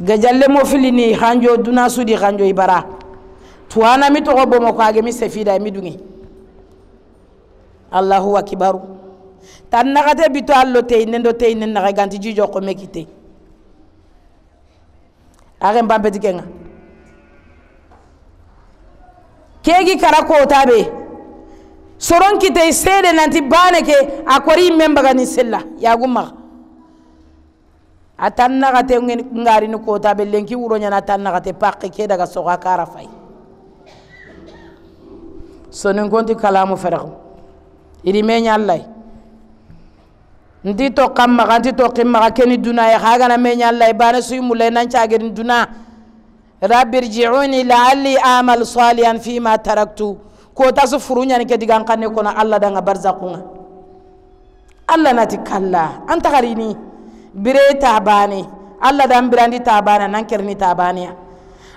gejalle mo filini hanjo duna sudi hanjo ibara tuwana mi togo bomo ko age mi sefida mi dungi allahu akbaru tan nagate bito allo tey nendo tey nen naga ganti jijo ko mekite age mbampeti kenga kegi kara kotabe soron kitey seede nanti bane ke a kori men bagani sella yagummaga a atan nagate ngarini kota be lenki wuro a atan nagate pakke ke daga soga kara fay sonin konti kalamu ferexu idi me ñallay nti tokkan maxa nti tokkin maxa keni dunaye xa gana me ñallay bane suy mulay nan cagirin duna rabbi irjiuni laalli amal salihan fima taraktu kota su furu ñani ke digan xanne kono allah danga barzakunga allah nati kalla an taxarini bire tabane allah dan birandi tabana nan kerni tabaneya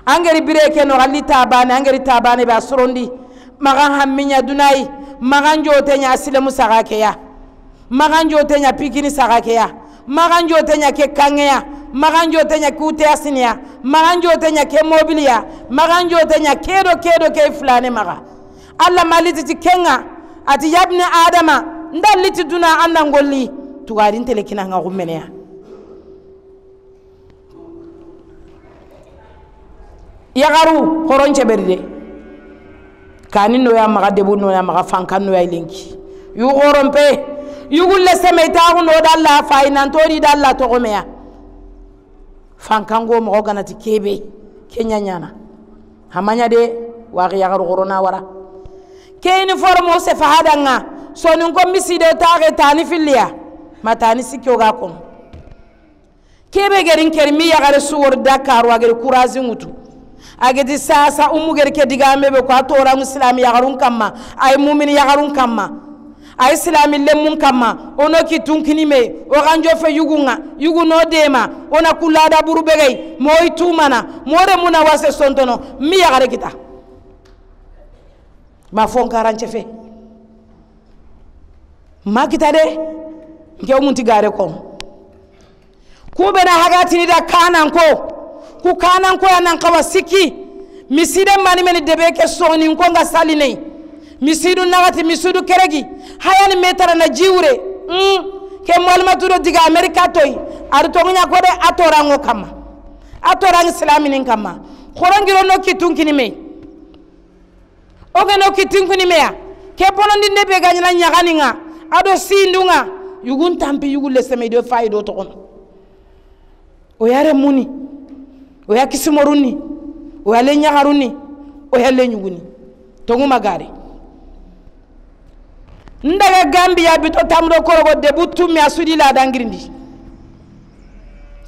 angeri bire ke noxalli tabane angeri tabane be a sorondi maxan hammiña dunayi maxan joteña silemu ya maga njote nya pikini ya maga njote nya ke maga njote nya joteña ke uteya maga njote nya ke maga njote nya kedo kedo ke filane maga allah maliti ti kenga ati yabni adama nda liti duna an nan golli tugadintele kinanga xummeneya yagaru horonche e berde kani noya maga debu noya maga fankan noya lenki yu horompe yu gulle seme itagu no dalla fainantori e dalla togomeya fankango mogo ganati kebe kenya nyana hamanya de waxi yagaru horona wara keini formo sefahadanga sonin ko miside taxe tani filliya ma tani sikkoga kono kebe gerin kermi yagare suwar dakar wagere courage ŋutu agedi sasa umugeri ke digambe be ko atora muslim yagarun kamma ay mu'min yagarun kamma ay silami lemmun kamma ono ki tunkini me o ganjo fe yugunga yugu no dema ona kulada buru begay moy tumana more muna wase sontono mi yagare kita ma fon karance fe ma kita de mun munti gare ko kubena hagatini da kanan ko ku kanan koya nan kawa siki misiden mani meni debeke sognin konga salinei misidu nagati misidu keregi hayani metara na jiwure mm. ke malimatudo diga amerika toyi ari togunya kode atorango kama atorangi silaminin kama horongiro no kitunkini mei oge no kitunkini meya ke ponondi ndebe ganyina nga ado sindunga yugun tampi yugu lesemeido fayido togono o yare muni o ya kisimoru ni o ya le ɲagaru o ya le ɲugu tongu magari ndaga gambia bito tamdo korogo debu tumi asudi la dangirindi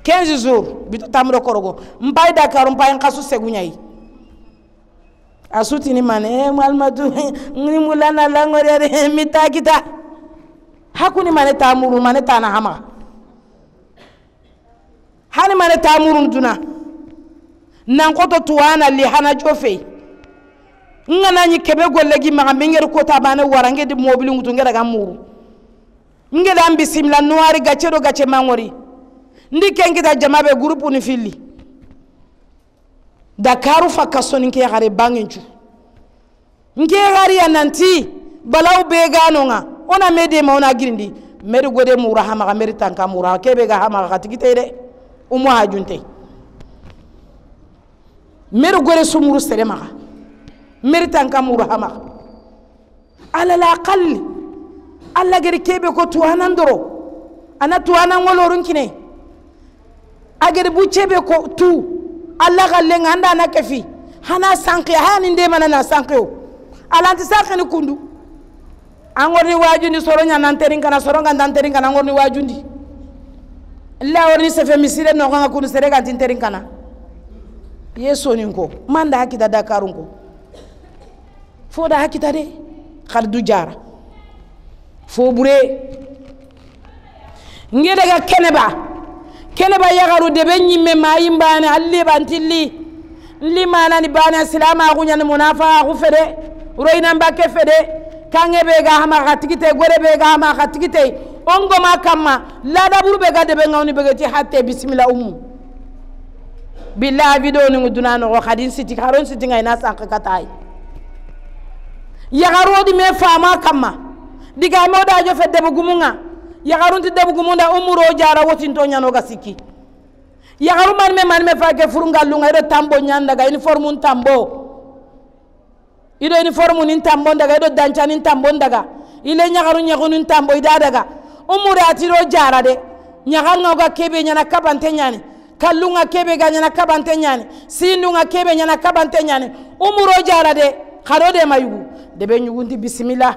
15 jours bito tamdo korogo mpai dakar mpai nkasu segunyai asuti ni mane e mwalmadu ngi mulana langori ari mita kita hakuni mane tamuru mane tana hama hani mane tamuru nduna nan koto tuwana li hana jofe nga nanyi kebe golle gi maga ko ta bane warange di mobili ngutu ngera ga muru nge da bisimla nuari gache do gache mangori ndi jama jamabe gurupu ni fili dakaru fa kaso ni ke gare bangenju nke gari ya nanti balaw be gano nga ona mede ma ona girindi meri gode mura hama ga meri tanka mura kebe ga hama ga tikite de umu hajunte mer gore sumuru sere maga mer tanka muru ala la aqalli ala gere kebe ko tuwanan doro ana tuwanan wolorun kine a geri bu ko tu allah gallenga anda ana kefi hana sanke hani na sanke o ala sanke ni kundu an gorni wajundi soroña nanterin kana soronga ndanterin kana an gorni wajundi illa worni sefe misire noxanga kundu sere gantin terin kana ye sonin manda hakita dakarun ko fo da hakita de har du jara fo bouré nge daga keneba keneba yagaru debe ñimme mayin bane halli bantilli nli manani bane silama axuñani munafa axu fede royinan bakke fede kange be ga hama xa tigite goré bé ga hama xa tigite on goma kamma ladaburu ga débé ngawni bege ti hatte bisimila umu billahi video ni duna no khadin siti haron siti ngai na sanka katai yagaro di me fama kama diga mo da jo fedde bu gumunga yagarun ti debu gumunda umuro jara wotin to nyano gasiki yagaru man me man me fage furunga lunga ido tambo nyanda ga uniform tambo ido uniform nin tambo daga ido dancha nin tambo daga ile nyagaru nyagu tambo ida daga umuro atiro jara de nyaganga ga kebe nyana kabante nyani kalunga kebe ga nyana kabante nyane sindunga kebe nyana kabante nyane umuro jara de kharo de mayugu de be nyugundi bismillah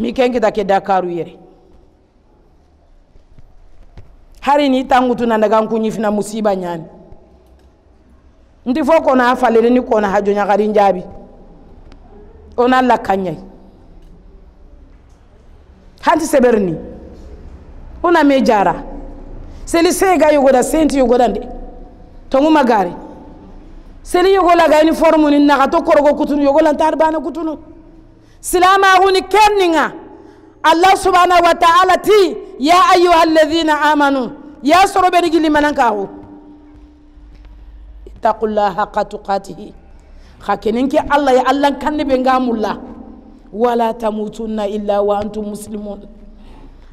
mi kenge da ke dakaru yere hari ni tangutu na ndaga nkunyi fina musiba nyane ndi fo na afalere ni kona hajo gari njabi ona la kanyai hanti seberni una mejara jara seli sega yogoda senti yogodande tongu magari seli la gani formu ni naga to korogo kutunu lan tar bana kutunu silama huni kenninga allah subhanahu wa ta'ala ti ya ayyuha alladhina amanu ya sorobe ni gili mananka ho ittaqullaha haqqa tuqatihi ki allah ya allah kanne be ngamulla wala tamutunna illa wa antum muslimun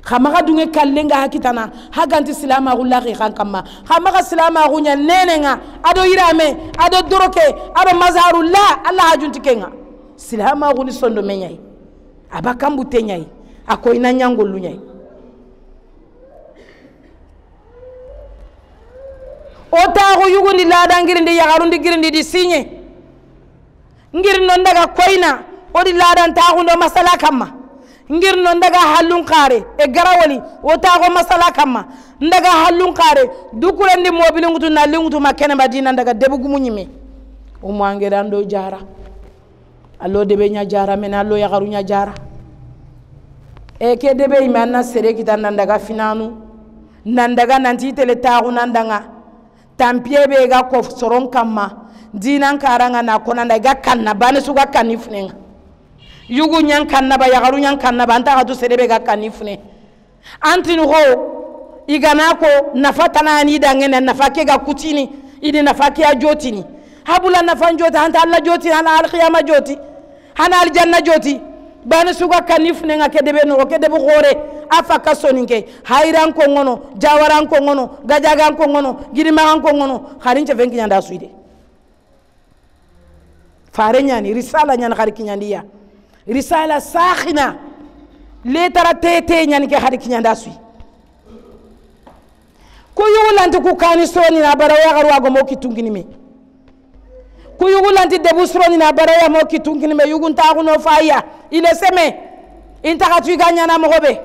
xamaxa dunge kallenga hakitana ha ganti silamaxu laxi xan kamma xamaxa silamaxuña nenenga ado yirame ado doroke ado mazharu la alla hajunti kenga silamaxuni sondome ñayi aba kambute ñayi a koyina ñangollu ñayi o taaxu yugundi ladangirindi yaxarundi girindi di siñe ngiri non daga koyna odi ladan taaxundo masala kamma ngir no ndaga hallun kare e garawani wota go masala kamma ndaga hallun kare dukurandi mobilin gutu na lingutu makene madina ndaga debu gumunyime o mangeran do jara allo debe nya jara men allo ya garu nya jara e ke debe ime anna sere kita nan daga finanu nan daga nanti tele taxu nan danga tampie be ga kof soron kamma dinan karanga na konanda e ga kanna bane suga kanni funenga yugu ɲan kannaba yagaru ɲan kannaba anta xatu serebe ga kanni fune antini xo i gana ko nafa tanani dangene nafa ke ga kutini idi nafa ke a jotini habula nafan joti hanta alla joti hana alqiyama joti hana aljanna joti bani suga kanni fune nga ke debe noxo ke debu xoore a fakka soninke hayranko ŋono jawaranko ŋono gajaganko ŋono girimaxanko ŋono xarin cefenkiñanda suyde fare ñani risala ñani xari kiñandiya risala sakhina le tara tete nyani ke hadi kinyanda sui ku yugulanti ku kani soroni na bara yagaru ago mo kitungini me ku yugulanti debu soroni na bara ya mo kitungini me yugun ta kuno faya ile seme intaka tu ganya na mogobe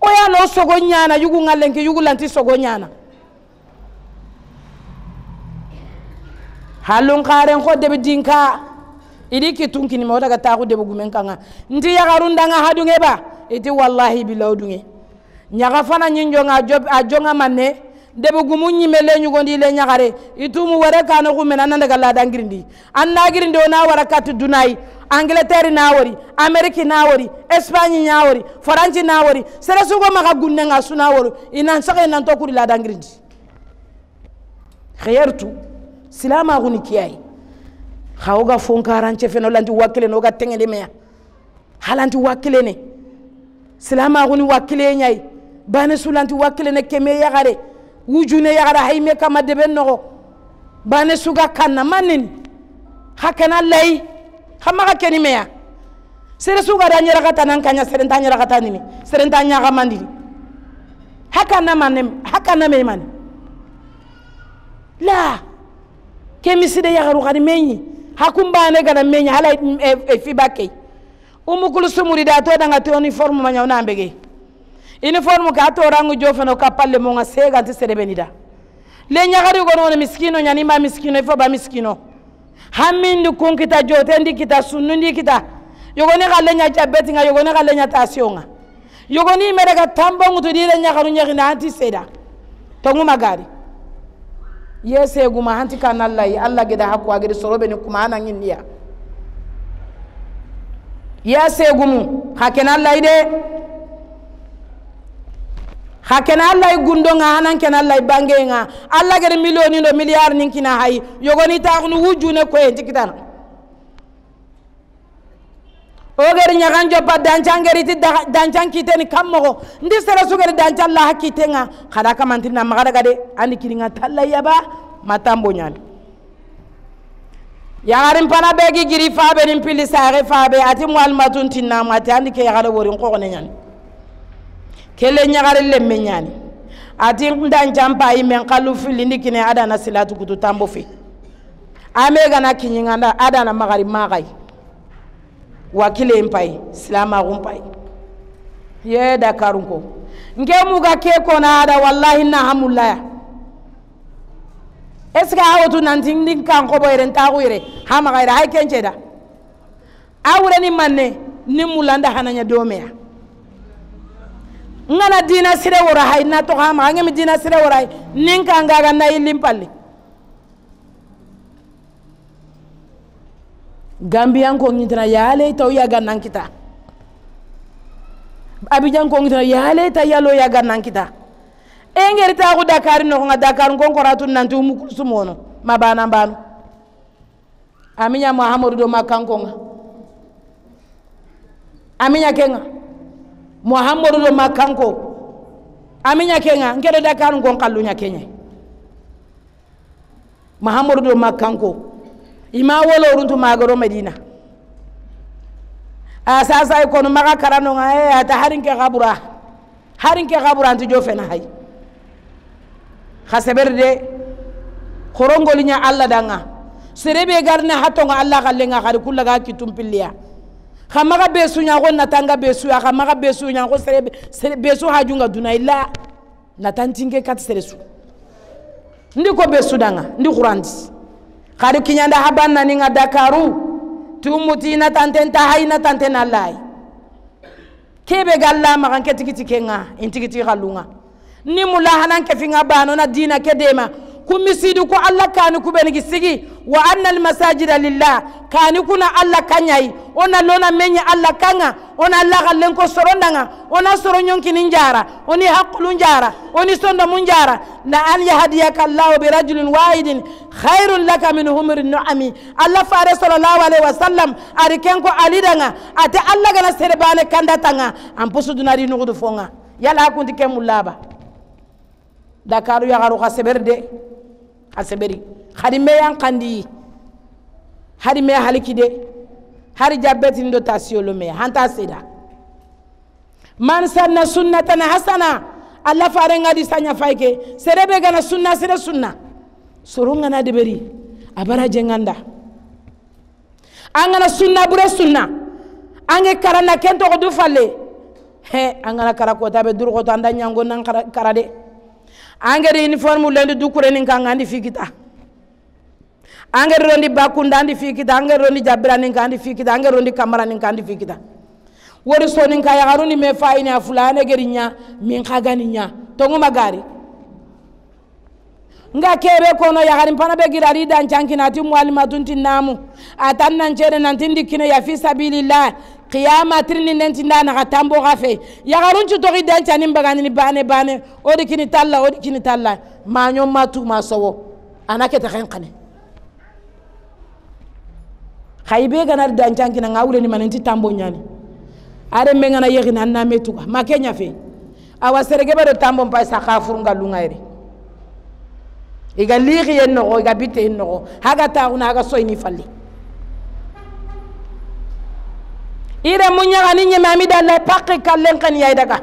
o ya no sogo nyana yugun yugulanti sogo nyana halun karen ko debi dinka idi kitun kinima wo daga taxu debu gumen kanga nti danga hadu nge ba iti wallahi bilaw dunge nyaga fana ñinjonga a jonga manne debu gumu ñime le ñugondi le ñaxare itumu wara kano xumena nan daga ladangirindi an nagirindi wo na wara kati dunayi angleterre na wori amérique na wori espagne na wori faranci na wori sere sugo maxa gunnenga suna wori inan saxe nanto kuri ladangirindi xeyertu silamaxuni kiyayi xa woga fonkarance fene lanti wa noga woga teŋede meya halanti wa kilene silamaxuni wa kile ñayi bane sulanti wa ne keme yaxare wujune yaxara hayime kama debe noxo bane suga kanna mannini xa kena layi xa maxa keni meya sere sugada ñeraxatanan kaña serenta nini serenta ñaxamandini xa kanna mane xa kanna mey mane la ke miside yaxaru xani meñi hakumbane gana menya hala e, e fibake umukulu kulsum rida to danga to uniforme ma nyawna mbege uniform ka to rangu jofano ka palle mo ngasega anti serebenida le nyagari gono miskino nyani ma miskino fo ba miskino hamindu kun kita jotendi kita sunnundi kita yogoni xalle ña jabbetinga yogoni xalle ña tasionga yogoni merega tambongutu dile ñaxaru ñaxina anti seda tonguma gaari yese guma hanti kan Allah yi Allah gida hakku agidi sorobe ni kuma anan yin niya yese gumu haken Allah de haken Allah gundo nga hanan ken Allah bangenga bange nga Allah gidi milioni do miliard nin kina hayi yogoni ta kunu wujune ko en tikitana ogeri ñakan joppa dancangeriti dancan kiteni kammogo ndi sere sugeri dancan laha kitenga kada kamantinna magadaga de andi kininga talla yaba matambo ñani yagarin pana begi giri fabe nin pili sare fabe ati mualmatun tinnamu ati andi ke yagada worin kogone ñani kele ñagarin lemme ñani ati dancan payi men kallu fili ndi kine adana silatu kutu tambo fi ame gana kiñinganda adana magari magai wa kelen pai silamagun pai ye dakarun ko nke muga ke kona ada wallahi na hamulaya est ce que a wotu nanti ndin kan kobo yere ntaku yere hamaga yere hay kence da a wureni manne ni mulanda hananya domeya ngana dina sire wora hay na toga hamaga ngemi dina sire wora hay nin kan gaga na yillin palli gambiyanko ngitana yaale ya yaga nankita abidjan ngitana yaale ta yalo yaga nankita engeri ku dakar no nga dakar ngon koratu nanti sumono mabana mbano aminya muhammadu do makanko nga aminya kenga muhammadu do makanko aminya kenga dakar kenye muhammadu do makanko ima woloruntu magaro medina a sasa kono maga karanonga e eh, ata harinke gabura harinke gabura anti jofena hay xa seɓerde horongoliña allah danga serebe garne hatonga allah xallenga xari kullaga kittum pilliya xa maxa be suñaxo natanga be suya xa maxa nya suñaxo serebe be su hajunga duna illa natantinke kati sere su ndi ko be sudanga ndi xurandi kadu kinyanda haban nani ngadakaru tumutina tanten tahaina tanten allai kebe galla magan ke tikiti kenga intikiti galunga ni mula hanan ke finga bano na dina ke dema kumisidu misidu ko alla kani kubenigi sigi wa anna almasajida lillah kani kuna alla kanyai ona lona menye alla kanga ona galen ko sorondanga ona soro ñonkinin jara oni haqqulun njara oni sondomun jara na an yahdiyaka bi birajulin wahidin khairun laka min humri noami alla fare sallallahu alaihi wasallam ari ken ko alidanga ate alla gana serebane kandatanga an posudunari nugudu fonga yala hakunti ken mullaba dakaru yagaru ka seberde ka seberi harimeyan kandi harimeya halikide hari jabbetin do tasiyolo me hanta seda man sanna sunnatan hasana alla farengadi sanya fayke serebe gana sunna sere sunna sorongana deberi abara jenganda angana gana sunna bure sunna an ge karanna kentogo du falle he an gana kara kota be durkoto anda ñango nan kara de angeri uniforme lendi dukureni nkanga andi fikita angeri rondi bakunda andi fikita angeri rondi jabirani nka andi fikita angeri rondi kamarani nka andi fikita wori soni nka yagarundi me fayini a fulane geri nya min gani gna tongoma gari nga kébé kono yakhari pana be girari dan cankina ti mualimatun ti namu atan nan nanti ndi dikkine ya fi sabilillah qiyama tirni nenti nda naxa tambo xa fe yaxaruncu toxi dancanin baganini bane bane wo di kini talla wo di kini talla mañon ma tuma sowo ana kete xen xane xay be ganari ganar dancankina nga wureni manenti tambo ñani aren be ngana yexini an name tuga ma ke ñafe awa seregeɓe do tambon pay saxa furunga lunga yere iga liixi yen noxo iga bite yen noxo haga taxuna haga soyni falli ire mu ñagani ñemami da la paqi kallen kan yay daga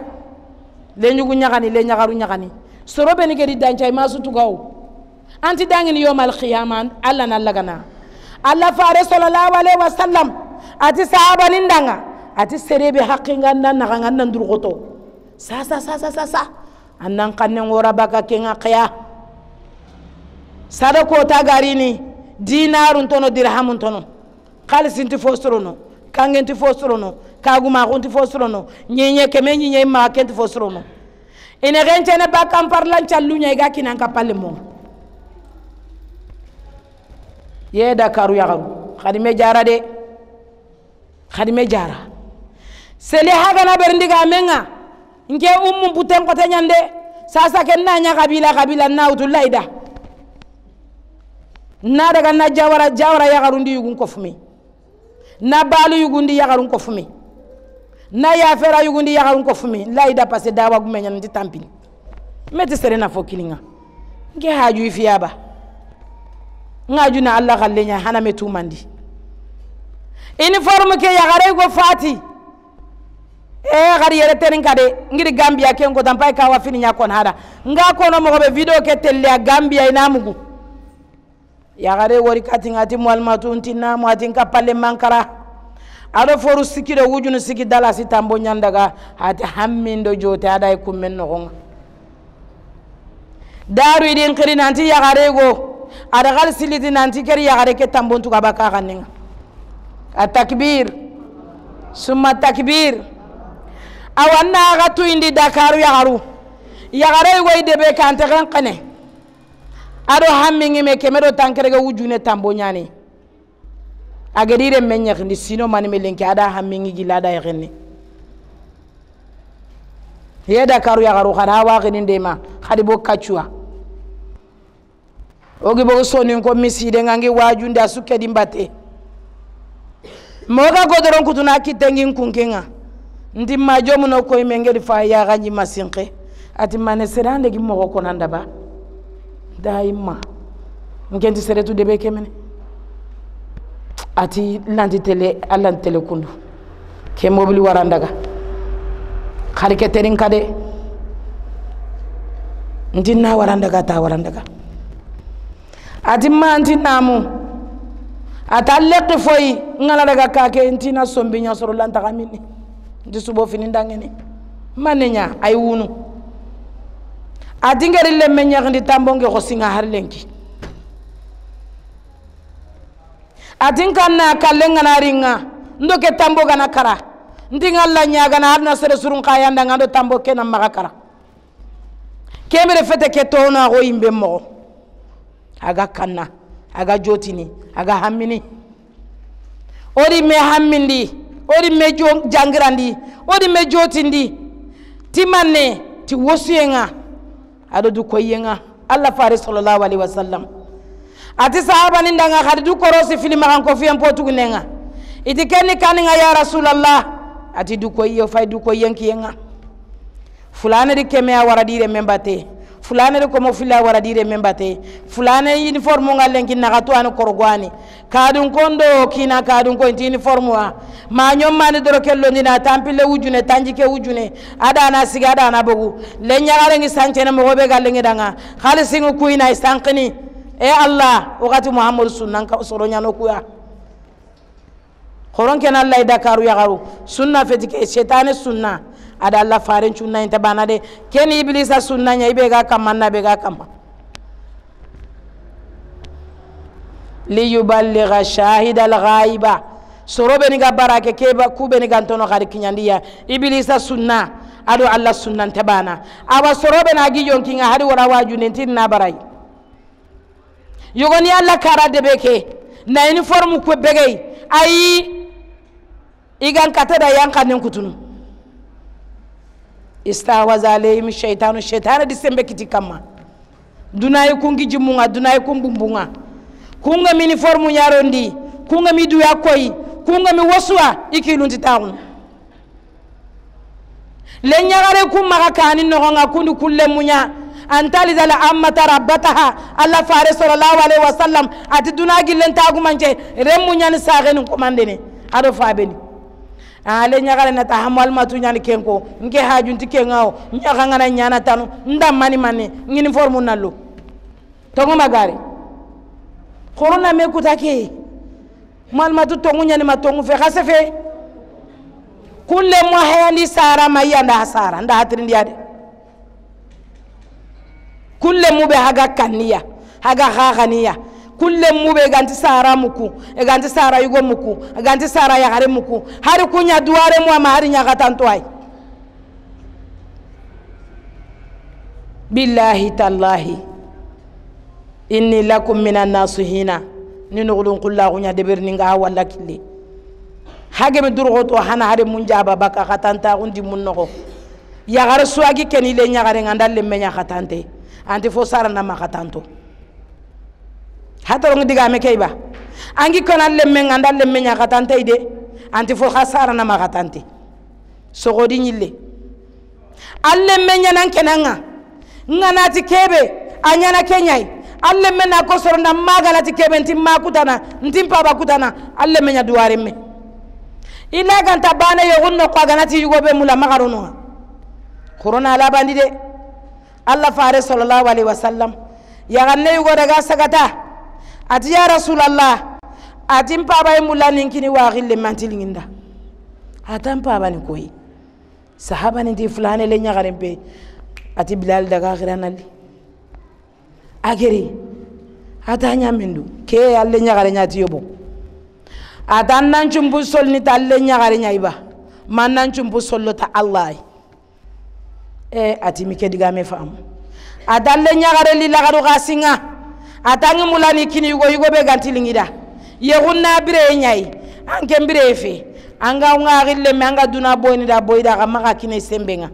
le ñugu ñagani le ñagaru ñagani sorobe ni gedi dancay ma sutu gaw anti ni yawmal qiyama alla na lagana alla fare sallallahu alaihi wasallam ati sahaba nin danga ati serebe haqqi nganda naga nganda ndurgoto sa sa sa sa sa sa annan kannen wora baka kenga qiya sadako ta garini dinarun tono dirhamun tono khalisinti fosorono kangenti fo sorono kaguma kunti fo sorono nyinye keme nyinye ma kenti fo sorono ene gente ne ba kam parlan challunya iga kinan kapale mo ye karu ya garu khadime jara de khadime jara sele ga na berndi ga menga nge ummu buten ko tanyande sasa ken na nya kabila kabila na utullaida na daga na jawara jawara ya garu ndi yugun ko fumi na balu yugundi yagarun ko fumi na fera yugundi yagarun ko fumi layida da dawa gume ñananti tampini meti serena fo kininga nke haju ifiyaba nga juna allah galle ña hana me tumandi uniforme ke yagare go fati e gari yere tenin kade ngiri gambia ke ngo ka wa fini kon hada nga kono be video ke telle gambia ina mugu yagare wori katin ati mualmatu unti namu atin kapalle mankara aɗo foru sikiɗo wujunu siki dala si tambo ñandaga hati hamminɗo joote aɗa e kummen nogonga daru iɗin kiri nanti yagare go aɗa har siliti nanti keri yagare ke tambontuga ɓa kaxanninga a takbir summa takbir awanna aga tuyindi dakaru yagaru yagare goy deɓe kante xen kene aɗo hamminge me keme ɗo tankerege wujune tambo ñane agedire men ñekindi sino manime lenki aɗa hammingi gila aɗa yekenni ye dakaru yakaru xan ha waxini ndema xadi bo kaccuwa ogi bo sonin ko misidengangi wajunde a sukkedi mbate moga godoron kutuna kittengin kunkenga ntimma jomuno koyimengedi fa yaxanji masinke ati mane serandegi moxo konandaba daima nkenti seretu debe kemene ati lanti télé alanti tele ké ke mobili warandaga harike terin kade nti na warandaga ta warandaga ati ma nti namu ata lekki foyi ngala daga ka nti ntina sombi nya soro lantaga minni nti subo fini mané gna ay wounou a dingeri lemme ñagindi tambonge ko singa har lenki atin kanna kalle ngana ringa ndo ke tambo gana kara ndi ngalla ñagana harna sere surun kayanda nga ndo tambo ke nan maga kara kemere fete ke towna ko yimbe mogo aga kanna aga jotini aga hammini odi me hammindi odi me jangirandi odi me jotindi timanne ti wosuyenga aɗo du koyenga allah fari sallllahu alayhi wa sallam ati sahabanindanga hadi du korosi filimakan ko fiyen potugunenga iti kenni nga ya rasulallah ati du koye fay du nga fulane di keme a wara dire men bate fulane de komo filla wara dire men bate fulane uniforme ngal lenki nagatu an korgwani kadun kondo kina kadun ko inti uniforme ma nyom mani doro kello na tampile wujune tanjike wujune ada na sigada na bugu le nyagare ngi sanchene mo gobe galle ngi danga khalisingu kuina istankini e allah wakati muhammad sunnan ka soro nyano kuya khoron kenan allah dakaru ya garu sunna fetike shetane sunna ada allah farin cunna inte bana de keni iblisa sunna nya ibe ga kamma na be ga kamma liyuballigha shahida al-ghaiba soro be ni ga barake ke ba ku be ni ga ntono khari ya iblisa sunna ado allah sunna te bana awa soro be na gi yonki ga hadi wara waju ne tin na barai yogoni allah kara de be ke na uniform ku begei ayi igan kata katada yankanin kutunu istawaza alayhim shaitanu shaitana di kiti kamma dunayi kungi jimunga dunayi kumbumbunga kunga mini formu nyarondi kunga midu ya koyi kunga mi iki i taun lenyagare le ñagare kun kundu kani munya antali zala amma tarabataha allah fare sallallahu alayhi wa sallam ati dunagi lenta tagumance remunya muñani saxenin komandene ado fabeni ale ñagala na hamu almatu ñani kenko nke hajunti kengawo ngana nyana tanu nda mani mani ngini formu nalu tongo gari korona me mal ke malmatu tongu ma tongu fe xa sefe kulle mo hayandi sara mayya nda sara nda hatirindiya de kulle mu be haga kaniya haga haxaniya kullemu be eganti sara muku eganti sara yugo muku eganti sara yagare muku hari kunya duware mu ama hari nyagatanto ay billahi tallahi inni lakum min annasihina ni nugulun kullagunya deberninga walla kille hageme durgoto hana hare mun jaba baka katantagundi mun nogo yagare suwagi kenile ñagare nga ndalle me ñakatante anti fo saranama katanto hatorong diga me keiba angi kana lemme nganda lemme nya katante ide anti fo khasara na makatante so godi nyille allemme nya nan kenanga ngana ti kebe anyana kenyai alle allemme na kosoro na magala ti kebe ntim makutana ntim ba kutana allemme nya duare me ila ganta bana yogunno kwa ganati be mula magaruno khurona la bandide alla fare sallallahu alaihi wasallam ya ganne yugo daga sagata ati ya rasulallah ati mpaba ye mulla nin kini waxille mantiliŋinda ata mpabani koyi sahabaninti fulane le ɲagarin pe ati bilal daga xiranali ageri ata ɲamendu ke alle ɲagare ɲati yobo ata nancunpu solnita alle ɲagare ɲayiba ma nancunpu sollota allahi e ati mi ke digame faamu ata alle ɲagare li lagaru xa singa atangi mulani kini yugo yugo be ganti lingida yegun na bire nyai anke bire fe anga nga gille me anga duna boyni da boyda ga maka kini sembenga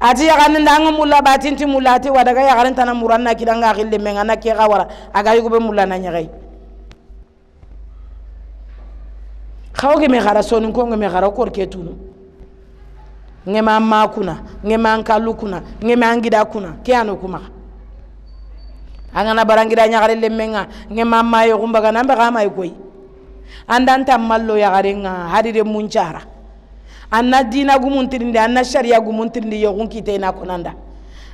ati yagani ndanga mulla ti mulla ati wadaga ya yagani tana muranna kidanga gille me ngana ke gawara aga yugo be mulla na nyagai ge me gara sonin ko konge me gara kor ke tunu ngema ma kuna ngema an kallu kuna ngema ngida kuna ke ano kumaxa angana barangira ñagare lemenga nge mamma yo gumbaga nambe ga may koy andanta mallo yagare nga hadire munjara anna dina gumuntirinde anna sharia gumuntirinde yo gun na konanda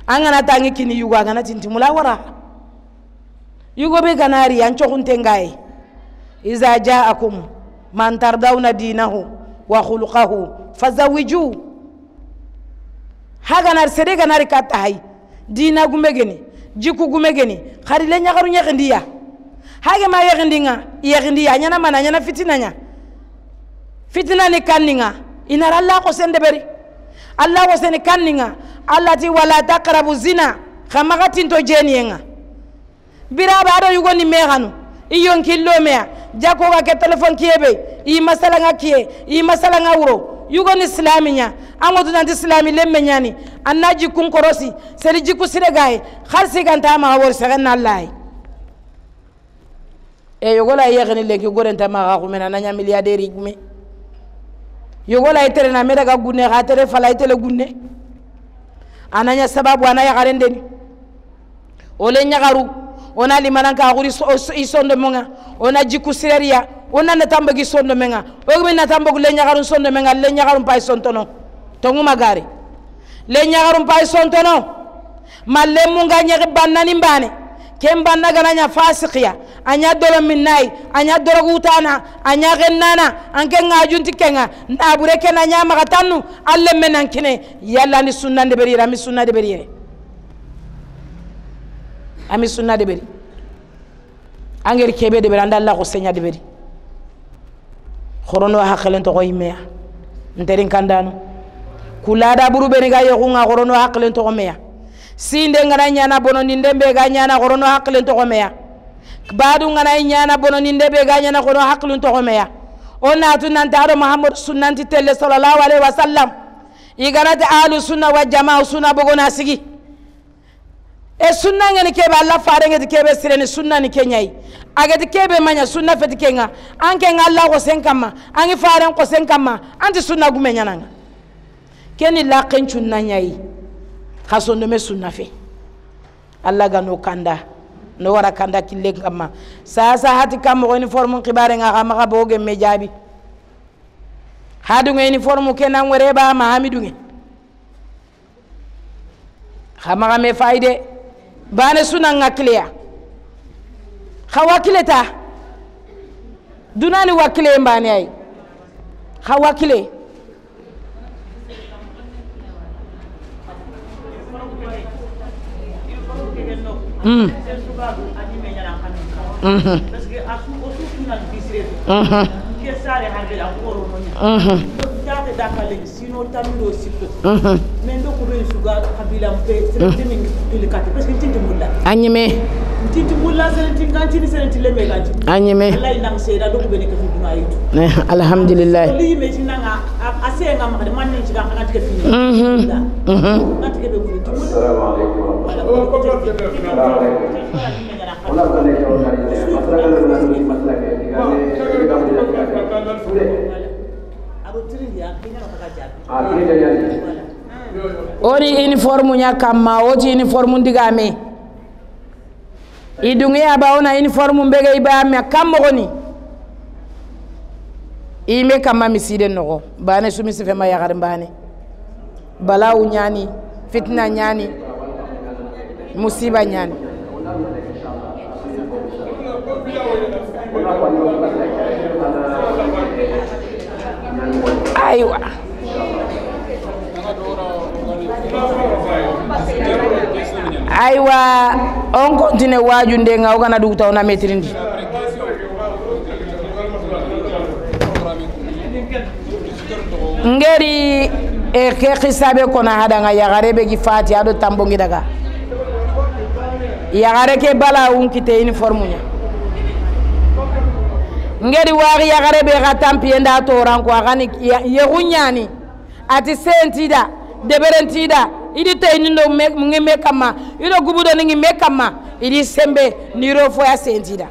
angana tangi kini yugo angana tinti mulawara yugo be ganari ancho gunte ngaye iza jaakum man tardawna dinahu wa khuluqahu fazawiju haganar sere ganari katta hay dina gumbegeni jikugume geni nyakaru nyakindi ya hage ma yakindi ya nyana mana nyana fitina nya fitina ni nga inara Allah ko beri Allah ko sende seni nga Allah ti wala taqrabu zina jeni tinto bira baro yugo ni mexanu i yonkillo mea jako ga ke téléphone kiye be i masalanga kiye i nga uro ni silamiya an wotu nanti silami lemme ñani an na jikkun korosi sedi jikku siregaye har sigantamaa wori segen nallaye e yogola yegeni lenki gorenta maxa xumena naña milliardaire gume yogola terena me daga gunne xa tere fala i tele gunne a naña sababu ana yaxaren deni o le ñaxaru ona limananka xuri i sondomonga ona jikku sireriya wonande tambagi sondo menga ogumi natambagu le ñagarum sondo menga le ñagarum pay sontono tonguma gari le ñagarum pay sontono ma lemmunga ñagi bannani mbane ken banna ganaña fasikiya aña dolo min nayi aña dorogutana aña xennana anke ŋajunti kenga nabure ken aña maxa tannu an lemme nan kine yalla ni sunna deberiyere ami sunna deberiyere ami sunna deberi angeri kebe deberi anda alla xo seña deberi horono hakkelen togo yimmeya nterin kandanu kulada buru beni ga yogunga horono hakkelen togo meya sinde ngana ñana bonondinde be ga ñana horono hakkelen togo meya badu ngana ñana bonondinde be ga ñana horono hakkelen togo meya o natu nanta aɗo mahamadou sunnanti telle sallallahu alayhi wa sallam igarati ahlu sunna wa jamaa sunna bogona sigi e sunna ngani kebe alla farengeti kebe sireni sunna ni ke ñayi ageti kebe maña sunna feti ke ŋa an ke ŋa alla xosen kanma an i faren xosen kanma anti sunna gume ñananga keni laqen cunna ñayi xa sondome sunna fe alla ga no kanda no wara kanda kille kanma sa hati kam moxo uniforme xibare ŋa xa maxa bogo gemme jaabi haduŋe uniforme ke nan were ba ma hamiduŋe xa maxa me fayide baane sunan ŋakkiliya xa wakkile ta dunani wakkile mbaane ay xa wakkile Mm. Mm-hmm. Mm-hmm. mm-hmm. ke saare hannde alhamdulillah li yimɓe woni uniforme ña kamma woti uniforme ndigame idunge aba wona uniforme mbege ibame kammo goni ime missidé misiden bané sou sumisi féma yagar mbane balawou ñani fitina ñani musiba ñani Aiwa. Aiwa, on continue waju ndenga ukana duta una Ngeri e eh, ke khisabe kona nga yagare be gifati ado tambongi daga. Yagare ke bala unkite uniformu ngeri wari yagare be ga tampiye nda toranko agani yegunyani ati sentida deberentida idi teynindo ngi me kamma ido gubudo ningi me kamma idi sembe niro foya sentida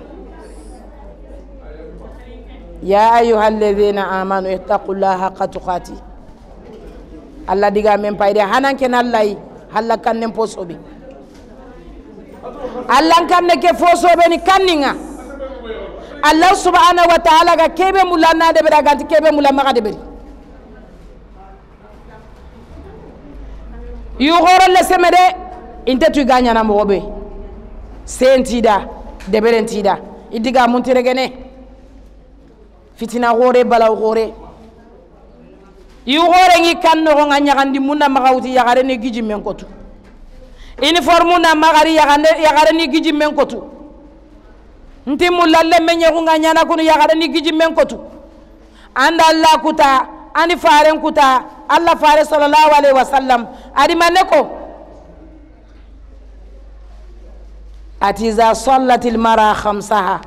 ya ayuha alladhina amanu ittaqullaha haqqa tuqati allah diga men payde hananke nallayi halla kannen posoɓe allah kanne ke fosoɓe ni kanninga allah subhanahu wa taala ga keɓe na na ɓeɗa ganti keɓe mulla maxade ɓeri yuxorolle seme de inte tuy ga ñana moxo ɓe sen tiida deɓeren tiida i diga muntiregene fitina xoore balaw xoore yuxorengi kan noxonga ñaxandi mun na ni giji gijimmen kotu uniforme na yagare yaxareni gijimmen kotu nti mullalle me ñegunga ñana kunu yagara ni giji men kotu anda allah kuta ani faren kuta allah fare sallallahu alaihi wasallam adi manne ko ati iza sallat ilmara khamsaha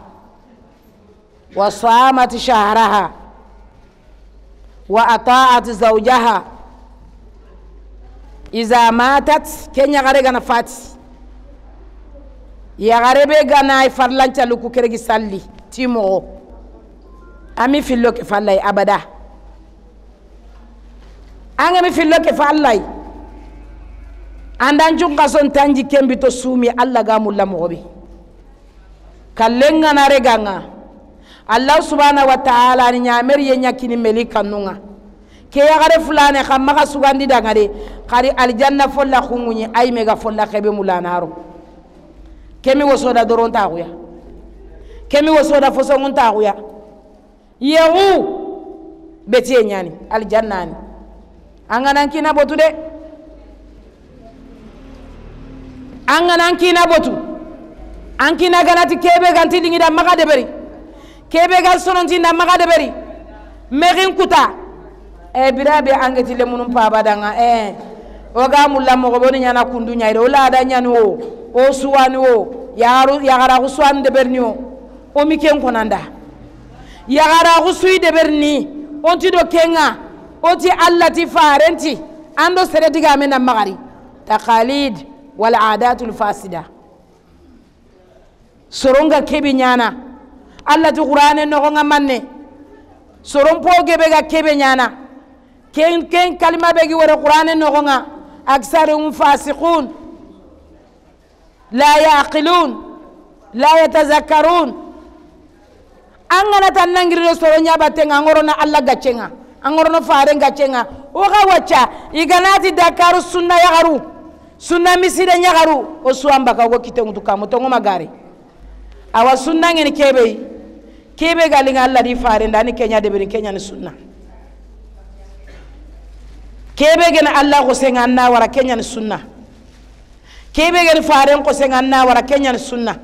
wa samat shahraha wa ata'at zawjaha iza matat ke ñagare gana fati yagare be gana ay farlancalu ku keregi salli ti mogo ami fillo ke fallay allahy abada an gami fillo ke fallay andan junka qason tanji kembi to sumi alla ga mulla mogo be kallen ganare allah subhanahu wa taala ni nyamer ye nyakini melika nunga ke yagare fulane xan maxa sugandi dangare khari aljanna folla xunguñi ay mega folla xeɓe mulanaro kemi wosoda doron taxuya kemi wosoda fosongun taxuya yexu betiye ñani aljannani an ganan kina botu de an ganan kina botu an kina ganati kebe ganti da maxa deberi kebe gan sonontinda maxa deberi mexin kuta e bira be angeti lemunum pabadanga e eh. oga mulla ni ñana kundu ñayde o laada ñani o o suwani o yagaraku suwani deɓerni o o mi ken konanda yagaraku suyi deɓerni onti do kenga oti alla ti farenti ando sere diga mena magari taqalid wal adatul fasida soronga kebi ñana alla ti no nga manne soron po geɓe ga kebe ñana ken ken kalima gi wore no nga. أكثرهم فاسقون لا يعقلون لا يتذكرون أنغنا تنانجر رسولو نيابتنغ أنغرنا الله غتشنغ أنغرنا فارن غتشنغ وغا وچا إغناتي دكارو سنة يغرو سنة مسيرة يغرو وسوان بكا وكتنغ تكامو تنغو مغاري أو سنة نغن كيبي كيبي غالي الله دي فارن داني كينيا دبرين كينيا نسنة kebe gene allah ko sen anna wara kenyan sunna kebe gene faren ko sen anna wara kenyan sunna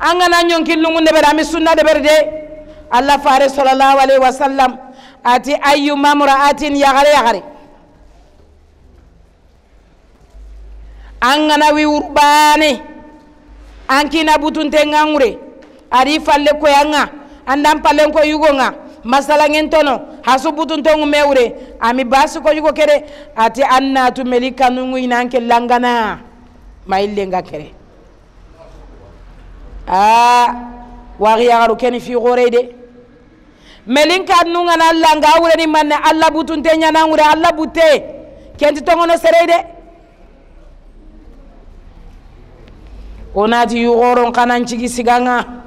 an gana nyon killungu ne bere ami sunna da bere de allah fare sallallahu alaihi wasallam ati ayyuma mura'atin yagare yagare an gana wi urbane an kina butunte ngangure ari falle ko yanga andan palle ko yugo nga masala masalanŋen tono hasu butuntonŋu mewre ami basi kojugo kere ati an natu meli kanunŋu inan ke langana ma illenga kere a waxiyagaru keni fi xorey de melin kannungana langa a wureni manne allah butunte ñananŋure allah butte kenti tongono serey de wonati yuxoron xanan cigi siganga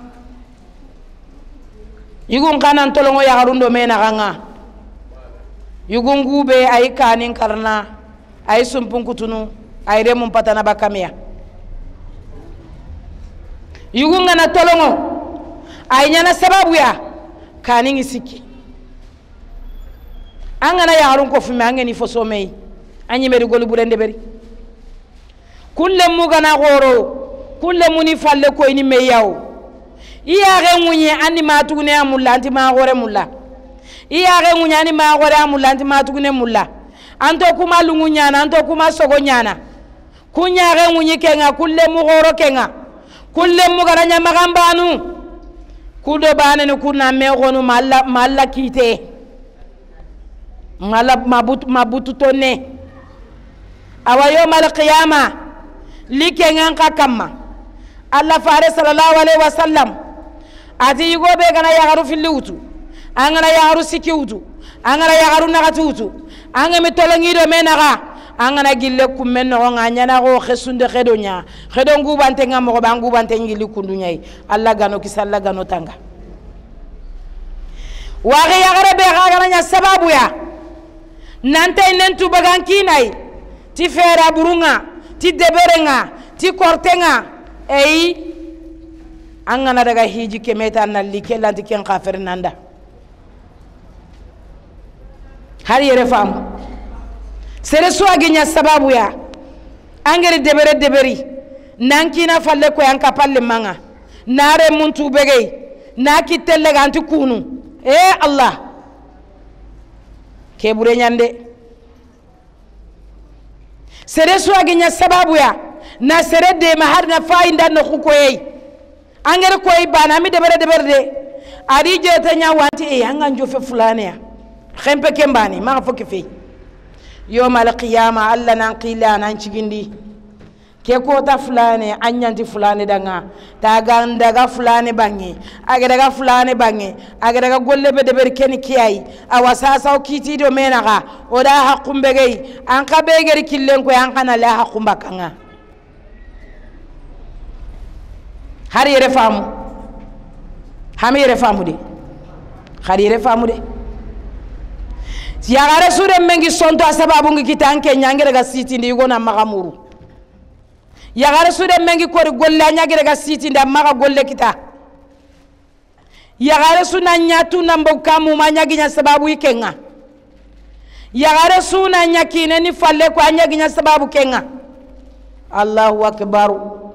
yugun kanan tolongo yagarun do mena ganga yugun gube ayi kanin karna ayi sumpun kutunu ayi remun patana bakamiya yugun ngana tolongo ayi nyana sababuya kanin isiki an gana yagarun ko fumi an gani fo someyi an yimeri goli burende beri kullemu gana goro kullemu ni falle koyni meyawo iya yaxe ŋuɲe ani ma tugune mulla anti ma mula mulla i yaxe ŋuɲe ani ma xore a mulla anti ma tugune mulla anto kuma lungu ɲana anto kuma sogo ɲana kun yaxe ŋuɲi kenga kulle mu xoro kenga kulle mu gara ɲamaxan banu ku do baneni ku na me xonu ma alla kiite mala butu tonne awa yomal qiyama li kengan ka kamma alla fare salallahu alaihi wasallam ati yugo be gana yagaru filliwutu an gana siki sikiwutu angana gana yagaru nagatiwutu an gemi tolongido me naga an gana angana gile kumeno nga ñanago xe sunde xedo ña xedo ngubante nga mogoɓe an ngubante ngilli kundu nyai allah gano kisa allah gano tanga ya gara be xa gana sababu ya nante nen bagan kinayi ti fera burunga ti deberenga ti kortenga eyi an gana daga hiji keme ta nalli ke lanti ken kafir nan da har yere famu sere suwa ginya sababu ya an gari debere deberi nan kina falle ko an kapalle manga nare muntu bege na kitelle ga anti kunu eh allah ke bure nyande sere suwa ginya sababu ya na sere de mahar na fayinda no kukoyei angere koy banami debere debere de ari jeta nya wanti e eh, hanga njofe fulane ya khempe bani ma foke fe yawm al qiyama alla nan qila nan cigindi ke fulani an nyanti fulani danga taga ndaga fulani bange aga daga fulane bange aga daga golle be deber ken kiyai awa sasa o kiti do menaga oda hakumbe gei an kabe geri killen ko an kana la hakumba kanga har yere faamu hami yɛrɛ faamu de har yɛrɛ faamu de yagare sure mengi sonto a sababu ngi kita anke nyangere ga siti ndi igona maga muru yagare sure mengi kori golle anyagere ga siti nda maga golle kita yagare suna nyatu na mbokamu manyaginya sababu ikenga yagare na nyakine ni falle ko anyaginya sababu kenga allahu akbaru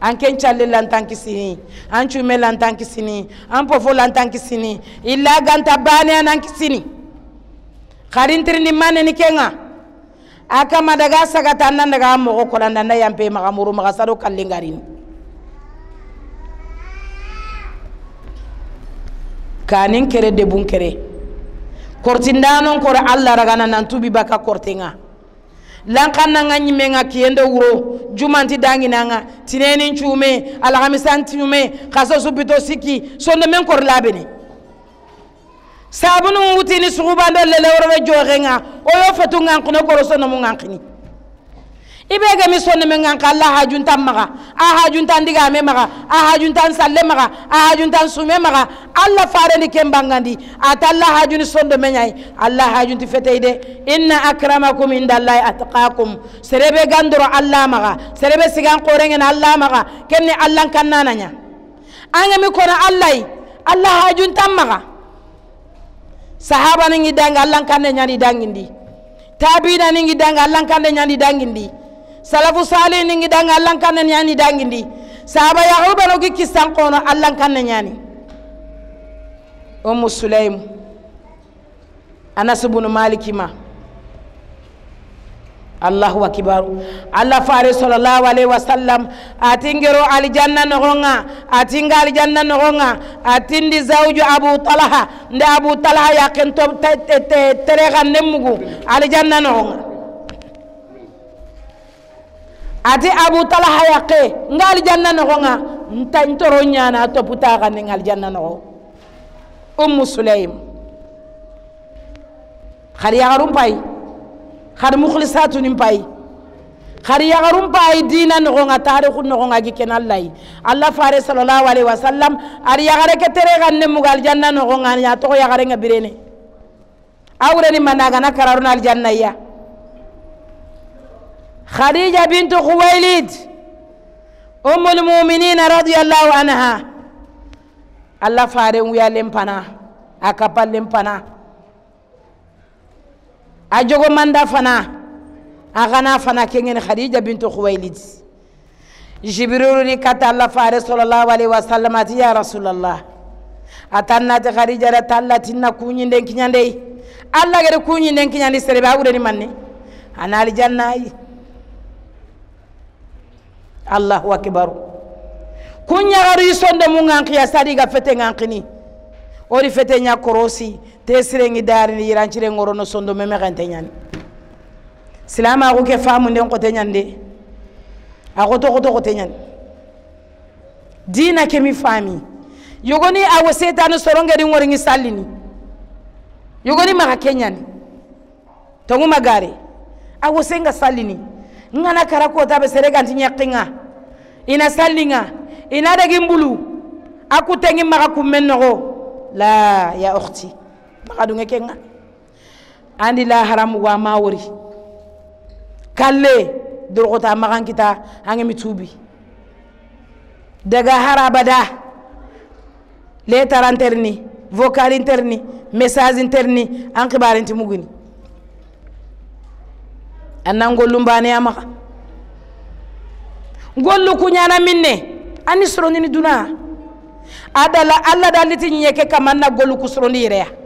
anke nchalle lantan kisini anchume lantan kisini anpofo lantan kisini illa ganta baneya nan kisini harintirini maneni kenga akama daga sagata annan daga an mogo kolanda na yampe maga muru maga sado kallengarini kanin kere debun kere kortindanon kore allah ragana nan tubi baka kortenga lankan na nga ɲime ka kiyende wuro jumanti dangina nga tinenin cume alhamisan cume kaso supito siki sonde men kor labini sabunu wutini sugubando leleworobe joxe nga o yo fetu ŋankini koro sonomu ŋankini ibege mi sonne men ngan kala hajuntan maga a ah hajuntan digame maga a ah hajuntan salle maga a ah hajuntan sume maga allah fareni ken bangandi ata allah hajuni sondo meñayi allah hajunti fete de inna akramakum indallahi atqakum serebe gandoro allah maga serebe sigan na allah maga kenne allahn kannanaña angemi kono allahy allah hajuntan maga sahaba ni ningi danga allahn kanne ñani dangindi tabina ningi danga allahn kanne ñani dangindi salafu salini ngi danga allan kanna ñani dangi ndi sahaba yahuba no gi kissan kono allan kanna ñani ummu sulaym anas bunu maliki ma allahu akibaru allah fare sallallahu alaihi wasallam atingero aljanna nogonga atinga aljanna nogonga atindi zawju abu talha nda abu talha yakin to tere ganne mugu aljanna nogonga ati abu talha ke nga aljanna nogo nga nta ntoro ñana toputaxane nga aljanna nogo ummu sulaim xar yaxarum pay xar muxlisatunum pay xar yaxarum pay dina nogo nga taarixu nogo nga gi ken allay allah fare salallahu alayhi wa sallam ar yaxare ke tere xan ne muga aljanna nogo nga ya ña toxo yaxare nga birene a wureni mandagana kararuna ya. خديجة بنت خويلد أم المؤمنين رضي الله عنها الله فارم ويا لمبنا أكبر لمبنا أجوغو من دفنا أغنى فنا كين خديجة بنت خويلد جبريل ركت الله فارس صلى الله عليه وسلم يا رسول الله أتنات خديجة تلاتنا كونين دين كنيان دي الله غير كونين دين كنيان دي سربا ورني ماني أنا الجنة allahu akibaru kunyagari sonde mu ŋankiya sari ga fete ŋankini ori fete nya korosi te sirengi darini yirancire ngorono sondo meme xente ñani silama axu ke famunden xote ñani a xoto xoto xote ñani dina kemi fami yogoni awo setani sorongedi ŋoriŋi sallini yogoni maxa ke ñani tonguma gare awo senga sallini ngana kara kota be sere ganti nyaqinga ina sallinga ina dagin bulu aku tengi maka kummen nogo la ya ukhti maka dunge kenga andi la haram wa mawri kalle dorgota makan kita hangi mitubi daga harabada letter interni vocal interni message interni an kibarinti mugini annan gollumbaneya maga gollu kuñana minne ani sorondini duna adala allah daliti ñeke kamanna gollu ku sorondi yereya